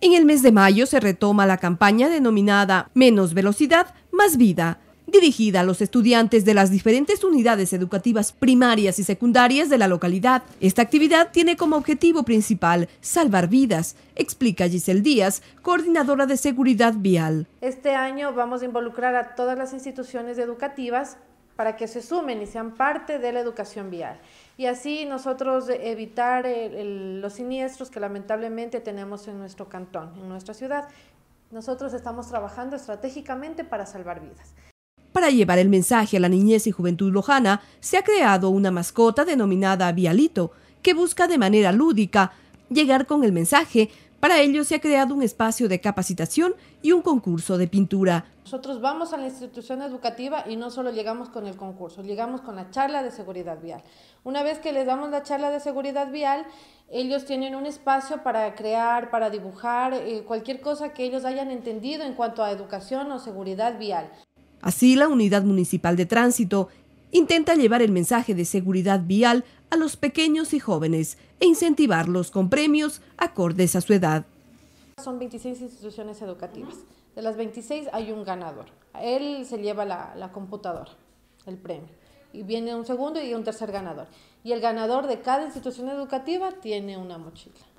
En el mes de mayo se retoma la campaña denominada Menos Velocidad, Más Vida, dirigida a los estudiantes de las diferentes unidades educativas primarias y secundarias de la localidad. Esta actividad tiene como objetivo principal salvar vidas, explica Giselle Díaz, coordinadora de seguridad vial. Este año vamos a involucrar a todas las instituciones educativas para que se sumen y sean parte de la educación vial. Y así nosotros evitar los siniestros que lamentablemente tenemos en nuestro cantón, en nuestra ciudad. Nosotros estamos trabajando estratégicamente para salvar vidas. Para llevar el mensaje a la niñez y juventud lojana, se ha creado una mascota denominada Vialito, que busca de manera lúdica llegar con el mensaje para ellos se ha creado un espacio de capacitación y un concurso de pintura. Nosotros vamos a la institución educativa y no solo llegamos con el concurso, llegamos con la charla de seguridad vial. Una vez que les damos la charla de seguridad vial, ellos tienen un espacio para crear, para dibujar, eh, cualquier cosa que ellos hayan entendido en cuanto a educación o seguridad vial. Así, la Unidad Municipal de Tránsito Intenta llevar el mensaje de seguridad vial a los pequeños y jóvenes e incentivarlos con premios acordes a su edad. Son 26 instituciones educativas. De las 26 hay un ganador. él se lleva la computadora, el premio. Y viene un segundo y un tercer ganador. Y el ganador de cada institución educativa tiene una mochila.